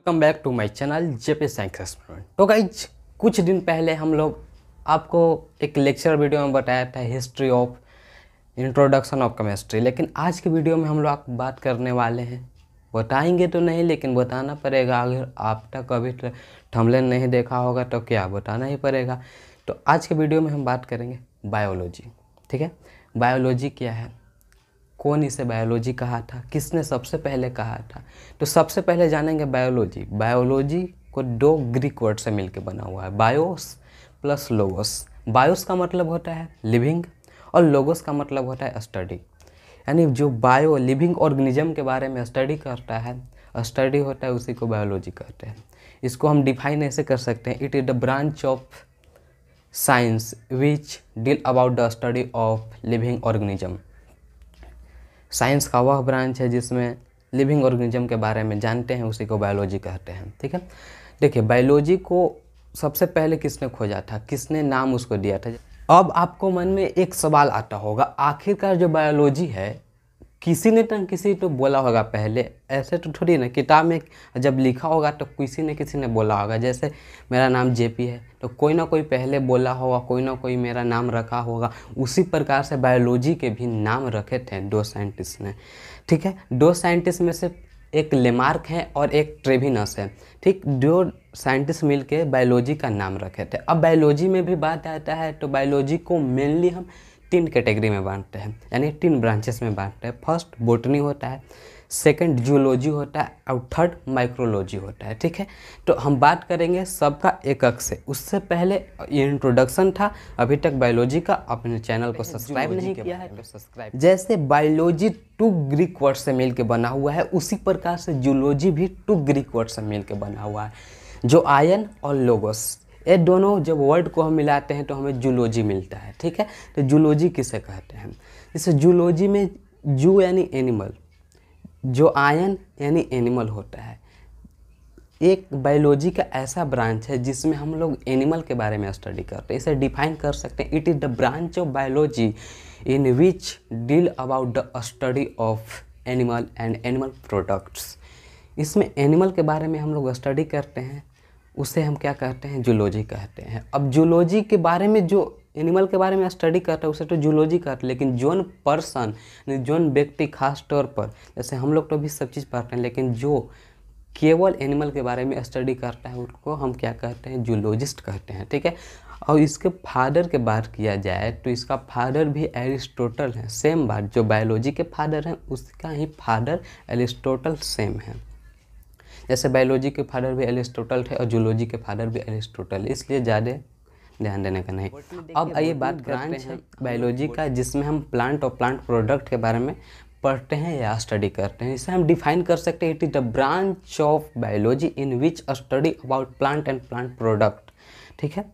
welcome back to my channel P science experiment तो guys कुछ दिन पहले हम लोग आपको एक लेक्चर वीडियो में बताया था history of introduction of chemistry लेकिन आज की वीडियो में हम लोग आप बात करने वाले हैं बताएंगे तो नहीं लेकिन बताना पड़ेगा अगर आप तक कभी थमलेन नहीं देखा होगा तो क्या बताना ही पड़ेगा तो आज के वीडियो में हम बात करेंगे बायोलॉजी ठीक है बायोलॉजी क्या है कौन इसे बायोलॉजी कहा था किसने सबसे पहले कहा था तो सबसे पहले जानेंगे बायोलॉजी बायोलॉजी को दो ग्रीक वर्ड से मिलकर बना हुआ है बायोस प्लस लोगोस बायोस का मतलब होता है लिविंग और लोगोस का मतलब होता है स्टडी यानी जो बायो लिविंग ऑर्गेनिज्म के बारे में स्टडी करता है स्टडी होता है उसी को बायोलॉजी कहते हैं इसको हम डिफाइन ऐसे कर सकते हैं it is the branch of science which deal about the study of living organism science का वह ब्रांच है जिसमें लिविंग ऑर्गेनिज्म के बारे में जानते हैं उसी को बायोलॉजी कहते हैं ठीक है देखिए बायोलॉजी को सबसे पहले किसने खोजा था किसने नाम उसको दिया था अब आपको मन में एक सवाल आता होगा आखिरकार जो बायोलॉजी है किसी ने तो किसी तो बोला होगा पहले ऐसे तो थोड़ी ना किताब में जब लिखा होगा तो किसी ने किसी ने बोला होगा जैसे मेरा नाम जेपी है तो कोई ना कोई पहले बोला होगा कोई ना कोई मेरा नाम रखा होगा उसी प्रकार से बायोलॉजी के भी नाम रखे थे दो साइंटिस्ट ने ठीक है दो साइंटिस्ट में से एक लेमार्क है और एक ट्रेविनस है ठीक दो साइंटिस्ट मिलके बायोलॉजी का नाम रखे थे अब बायोलॉजी में भी बात आता है तो बायोलॉजी को मेनली हम तीन कैटेगरी में बांटते हैं यानी तीन ब्रांचेस में बांटते हैं फर्स्ट बोटनी होता है सेकंड जूलॉजी होता है और थर्ड माइक्रोलॉजी होता है ठीक है तो हम बात करेंगे सबका एक अक से उससे पहले ये इंट्रोडक्शन था अभी तक बायोलॉजी का अपने चैनल को सब्सक्राइब नहीं किया है तो सब्सक्राइब जैसे बायोलॉजी टू ग्रीक वर्ड से मिल के बना हुआ है उसी प्रकार से जूलॉजी भी टू ग्रीक वर्ड से मिल के बना हुआ है जो आयन और लोगोस ये दोनों जब वर्ड को हम मिलाते हैं तो हमें जूलॉजी मिलता है ठीक है तो जूलॉजी किसे कहते हैं जैसे जूलॉजी में जू यानी एनिमल जो आयन यानी एनिमल होता है एक बायोलॉजी का ऐसा ब्रांच है जिसमें हम लोग एनिमल के बारे में स्टडी करते हैं इसे डिफाइन कर सकते हैं it is the branch of biology in which deal about the study of animal and animal products इसमें एनिमल के बारे में हम लोग स्टडी करते हैं उसे हम क्या कहते हैं जूलॉजी कहते हैं अब जूलॉजी के बारे में जो एनिमल के बारे में स्टडी करते हैं उसे तो जूलॉजी कहते हैं लेकिन जोन पर्सन जोन व्यक्ति खास तौर पर जैसे हम लोग तो भी सब चीज़ पढ़ते हैं लेकिन जो केवल एनिमल के बारे में स्टडी करता है उनको हम क्या कहते हैं जूलॉजिस्ट कहते हैं ठीक है और इसके फादर के बात किया जाए तो इसका फादर भी एरिस्टोटल है सेम बात जो बायोलॉजी के फादर हैं उसका ही फादर एरिस्टोटल सेम है जैसे बायोलॉजी के फादर भी एलिस्टोटल थे और जूलॉजी के फादर भी एलिस्टोटल इसलिए ज़्यादा ध्यान देने का नहीं अब आइए बात ब्रांच बायोलॉजी का जिसमें हम प्लांट और प्लांट प्रोडक्ट के बारे में पढ़ते हैं या स्टडी करते हैं इसे हम डिफाइन कर सकते हैं it is the branch of biology in which study about plant and plant product ठीक है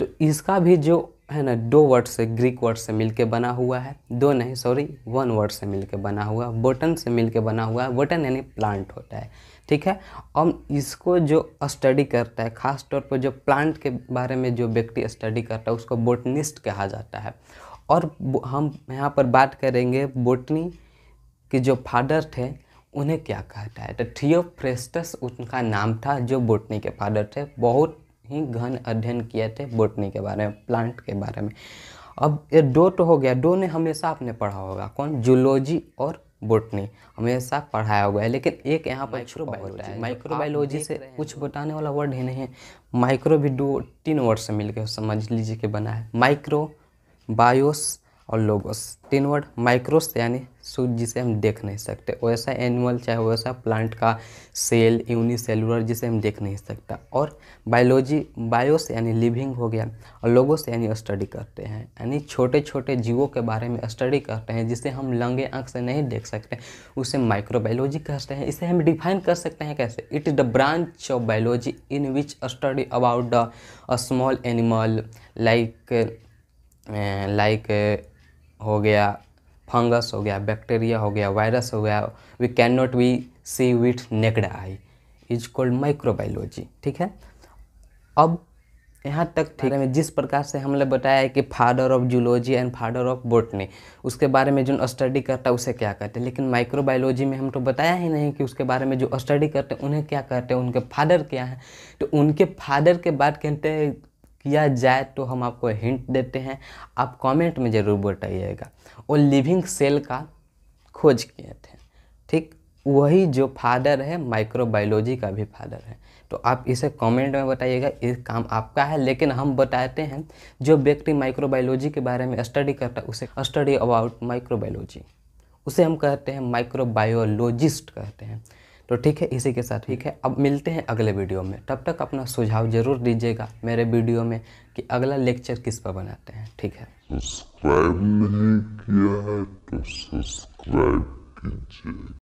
तो इसका भी जो है ना दो वर्ड से ग्रीक वर्ड से मिलके बना हुआ है दो नहीं सॉरी वन वर्ड से मिलके बना हुआ है बोटन से मिलके बना हुआ है बोटन यानी प्लांट होता है ठीक है और इसको जो स्टडी करता है खास तौर पर जो प्लांट के बारे में जो व्यक्ति स्टडी करता है उसको बोटनिस्ट कहा जाता है और हम यहाँ पर बात करेंगे बोटनी के जो फादर थे उन्हें क्या कहता है तो थियोफ्रेस्टस उनका नाम था जो बोटनी के फादर थे बहुत ही गहन अध्ययन किए थे बोटनी के बारे में प्लांट के बारे में अब ये डो तो हो गया डो ने हमेशा आपने पढ़ा होगा कौन जूलॉजी और बोटनी हमेशा पढ़ाया होगा है लेकिन एक यहाँ पर माइक्रो माइक्रोबायोलॉजी से कुछ बताने वाला वर्ड ही नहीं है माइक्रो भी दो तीन वर्ड से मिलकर समझ लीजिए कि बना है माइक्रो बायोस और लोगोस तीन वर्ड माइक्रोस यानी सूर्य जिसे हम देख नहीं सकते वैसा एनिमल चाहे वैसा प्लांट का सेल यूनिसेलुलर जिसे हम देख नहीं सकता और बायोलॉजी बायोस यानी लिविंग हो गया और लोगोस यानी स्टडी करते हैं यानी छोटे छोटे जीवों के बारे में स्टडी करते हैं जिसे हम लंगे आँख से नहीं देख सकते उसे माइक्रोबायोलॉजी कहते हैं इसे हम डिफाइन कर सकते हैं कैसे it is the branch of biology in which study about the small animal like like हो गया फंगस हो गया बैक्टीरिया हो गया वायरस हो गया we can not we see with naked eye is called microbiology ठीक है अब यहाँ तक ठीक है जिस प्रकार से हमने बताया है कि father of zoology and father of botany उसके बारे में जो स्टडी करता है उसे क्या कहते हैं लेकिन माइक्रोबायोलॉजी में हम तो बताया ही नहीं कि उसके बारे में जो स्टडी करते हैं उन्हें क्या कहते हैं उनके फादर क्या हैं तो उनके फादर के बाद कहते हैं किया जाए तो हम आपको हिंट देते हैं आप कमेंट में ज़रूर बताइएगा वो लिविंग सेल का खोज किए थे ठीक वही जो फादर है माइक्रोबायोलॉजी का भी फादर है तो आप इसे कमेंट में बताइएगा ये काम आपका है लेकिन हम बताते हैं जो व्यक्ति माइक्रोबायोलॉजी के बारे में स्टडी करता है उसे स्टडी अबाउट माइक्रोबायोलॉजी उसे हम कहते हैं माइक्रोबायोलॉजिस्ट कहते हैं तो ठीक है इसी के साथ ठीक है अब मिलते हैं अगले वीडियो में तब तक अपना सुझाव जरूर दीजिएगा मेरे वीडियो में कि अगला लेक्चर किस पर बनाते हैं ठीक है सब्सक्राइब नहीं किया है तो सब्सक्राइब कीजिए